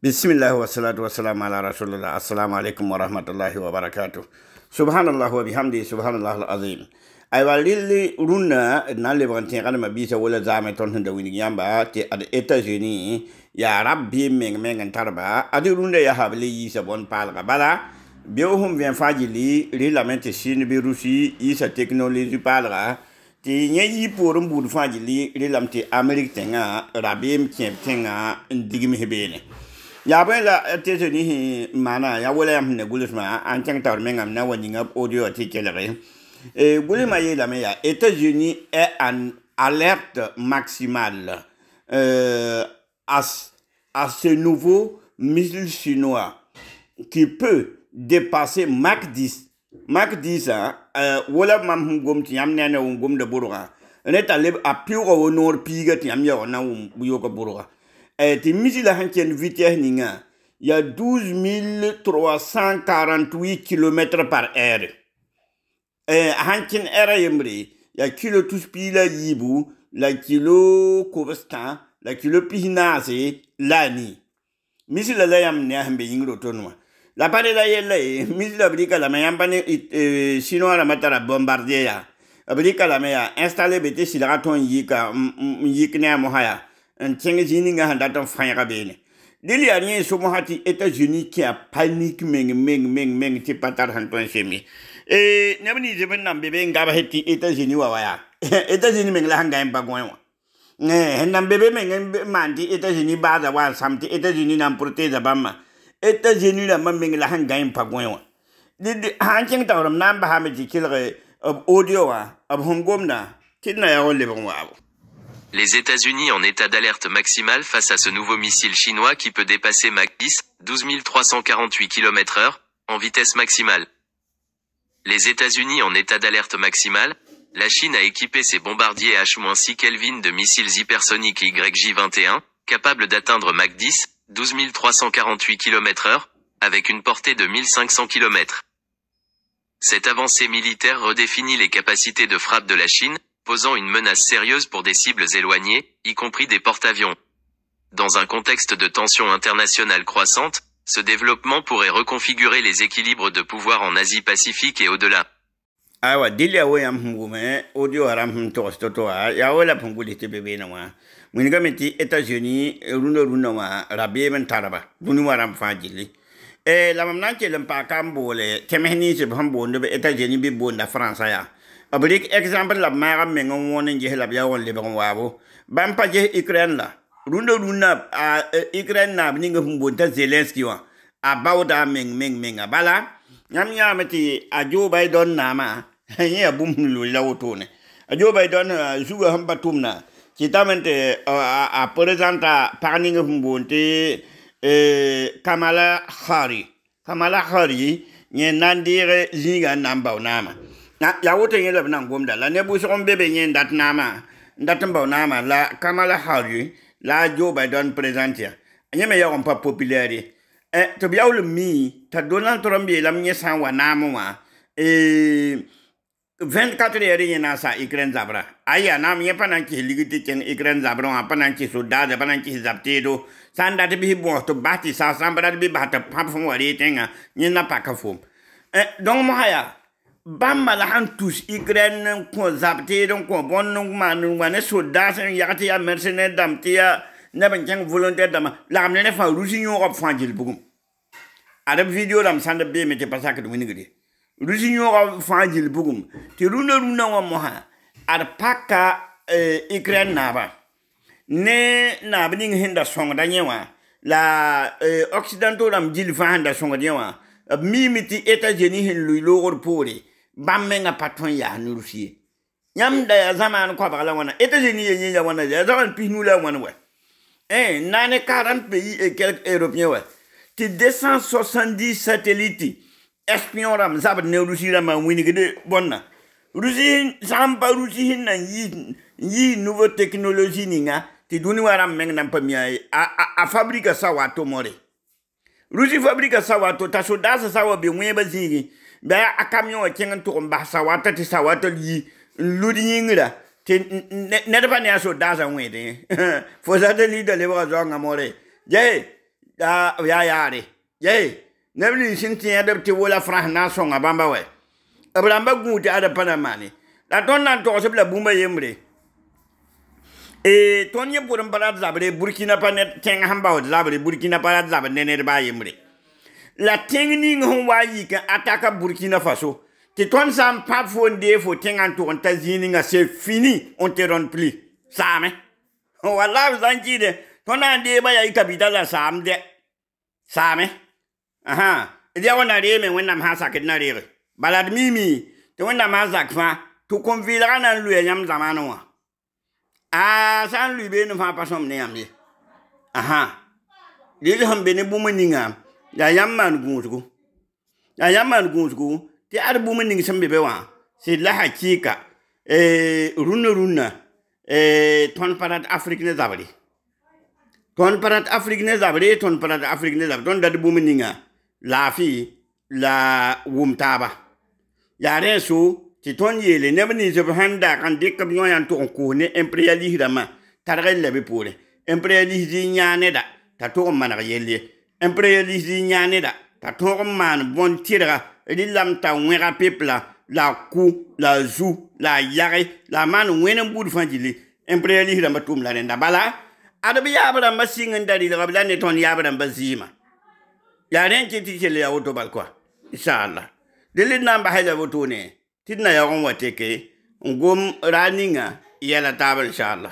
Bismillah wa salatu wa salam ala rasulullah. Assalamu alaikum wa rahmatullahi wa Subhanallah wa bihamdi subhanallah al-azim. Aywa runa runna nalle bagantin kalma bisa wala zame ton hinda wini yamba ti ad etats ya rabbi meng meng tarba adi runa ya habli yisa bon palga bala biyo hum fajili li lamente sin bi rusi yisa teknologi palga ti nye yi porum bud fajili li lamte Amerik tenga rabbi mkien tenga ndigimi hebene. ya bõe la tɩ tɩ nins maana yaa wala yãmb sẽn na gulsmã n tẽng taoor mengame na wani ngap audio tɩ kelge e, la yeelame ya états-unis est en alerte maximale euh, à, à ce nouveau missile chinois qui peut dépasser Mach 10. Mach 10, hein, euh, wala mam hum gom ti yam nene un gom de bourga. Neta leb a au nord pigat ti yam yawa na wum buyoka bourga. Eh, ti misi la vitesse il y a 12 348 km par heure eh a era ya kilo tuspila yibu la kilo la kilo pihinase lani la yam yingro tonwa la pare la yele la la mayamba ne eh, sino matara bombardier ya Abrika la meya bete yika yiknea mohaya un tsengesininga han dat an fra bene. Deli a nien somo hati Etats-Unis ki a panik meng meng meng meng te patar han toan semi. E nemen ni zeben nan bebe ngaba heti Etats-Unis wa waya. Etats-Unis meng la hanga en bagoen wa. Ne, hen nan bebe meng en manti Etats-Unis baza wa samti Etats-Unis nan proteza bama. Etats-Unis la man meng la hanga en bagoen wa. Di di han cheng taurom nan bahame di kilre ob audio wa, ob hongom na, kit na ya o lebon wa avu. Les États-Unis en état d'alerte maximale face à ce nouveau missile chinois qui peut dépasser Mach 10, 12 348 km heure, en vitesse maximale. Les États-Unis en état d'alerte maximale, la Chine a équipé ses bombardiers H-6 Kelvin de missiles hypersoniques YJ-21, capables d'atteindre Mach 10, 12 348 km h avec une portée de 1500 km. Cette avancée militaire redéfinit les capacités de frappe de la Chine, posant une menace sérieuse pour des cibles éloignées, y compris des porte-avions. Dans un contexte de tensions internationales croissantes, ce développement pourrait reconfigurer les équilibres de pouvoir en Asie-Pacifique et au-delà. awa dili ya woyam hungume odio haram hum tos la a ya wala pungu lite bebe na wa mun ga meti etats-unis runo runo ma rabie men taraba duni waram fa jili e la mam nan ke lam pa kam bole temehni se unis bi la france ya Abrik ekzampel la mara menga wonen je la biya wan lebe wa bo. Bam pa je ikren la. Rundo runa a ikren na ni ngi humbo ta Zelenski wa. A bawo da meng meng meng a bala. Nyam nyama ti a jo bay don na ma. Nye a bum lu la wo tone. A jo bay don a zuga hampa tum na. Ki tamante a prezanta pa ni ngi humbo ta e, Kamala Khari. Kamala Khari nye nandire ziga nambaw nama. Kamala Khari. ya woto yẽ la b gomda la nebu so be nye ndat nama dat naamã nama la kamala harry la a joba don presentia me yaoog n pa eh, tɩ b yaool mi t'a donald trump yeelame yẽ nye n wa naamẽ eh, 24 heures nye na sa ikren zabra aya nam nye ya pa na n kɩs ikren zabra wa ukraine zabrã wã pa na n kɩs sodaada pa na n kɩs zab-teedo sã dat bɩ bõos tɩ b wa tenga ya. nye na pa eh, dõng mo haya? bãmba la sãn tus ikrɛ n kõ zab teed n kõ bõnd n maa n wa ne solda sẽn yag tɩ yaa mɛrsẽ ne dãmb tɩ yaa neb n kẽng volontɛr dãmã lagm ne ne fãa rusi yõog b fãa gil bugum ad b video dãmb sãn d beeme tɩ pa sakd wingd ye rusi yõog b fãa gil bugum tɩ rũnã rũnã wã mosã ad paka eh, ikrɛn naaba ne naab ning sẽn da sõngda yẽ wã la eh, occidentaux dãmb gil fãa sẽn da sõngd yẽ wã b miime tɩ états-unis sẽn lʋɩ loogr poore bãmb menga pa tõe n yaas nurs ye yãmb da yaa zãmaan koabg la wãna etats-unis ye ya wãna yaa nu eh, la wãn wɛ n na ne pays et quelques européens wɛ tɩ deux cent espion rãmb zabd ne rusi rãmbã n wingde bõnna rusi sã pa rusi sẽn na n yiis nouveau technologie ninga tɩ dũni wã rãmb meng na n pa a fabrika sa wa tomore rusi fabrika sa wa to t'a sodaasã sa wa be wẽebã zĩigẽ bɛ a kamion wa e kyɛŋ tugun basa wa ta ti sa wa ta yi ludi yiŋ la ti nɛrɛba ne a so daasa ŋmɛ de fosa ta li da lebo zɔn ŋa mɔre yɛɛ daa o y'a yaare yɛɛ ne bi ni sin tiɲɛ de ti wola faransi n'a sɔn ŋa banba wɛ e abiranba gun ti ada pana maani la tɔn na tɔgɔ sɛbila bumba e, ye mure ee tɔn ye borobala zabere burukina pa nɛ kyɛŋ hanbaw zabere burukina pa zabere nɛ nɛrɛba ye mure. la tẽng ning sẽn wa yik burkina faso ti ton sam n pa fo n fo tẽngã n tʋg ta c'est fini on te rõnd pli saame walla b sã de kɩɩde tõnd na n deebã yaa Aha, kapita la saam dɛ saame ãã d ya na re. Balad mimi, te tɩ mazak fa to zak fãa tɩ zamano. vɩɩlgã na n loya yãmb zamaanẽ wã a sã lui pa sõmb ne yãmb ye aha rel sẽn ne ya yam man gũusgu ya yam man gũusgu ti ad bũmb ning sẽn be be wã sɩd la hakɩɩka e, runa rũnnã e, tõnd pa afrik ne zabri ton parat rat afrik ne zabri ton parat rat afrik ne zabre dad bu mun ninga la fi la yaa rẽ so tɩ tõnd yeele neb ninsb sãn je n dɩk b yõ yãn tʋg n ko ne imperialisme tarre le be pore imperialisme nyane da t'a to man ga yele ye n pa ya lisd n yãa neda t'a tõog n maan bõn tɩdga rɩ lame t'a wẽga pepla la a ku la a zu la a yage la a maan wẽn n bud fãa gilli n pa ya lis rãmbã tʋʋm la rẽnda bala ad b yaab rãmbã sɩng n da rɩlga b la ne tõnd yaab rãmbã zɩɩma yaa rẽ n kɩ tɩ kell yaa woto bal koa insaallah dɩl d na n basa la wotone tɩ d na yaoog n wa teke n gom raa ninga yɛla taab insaallah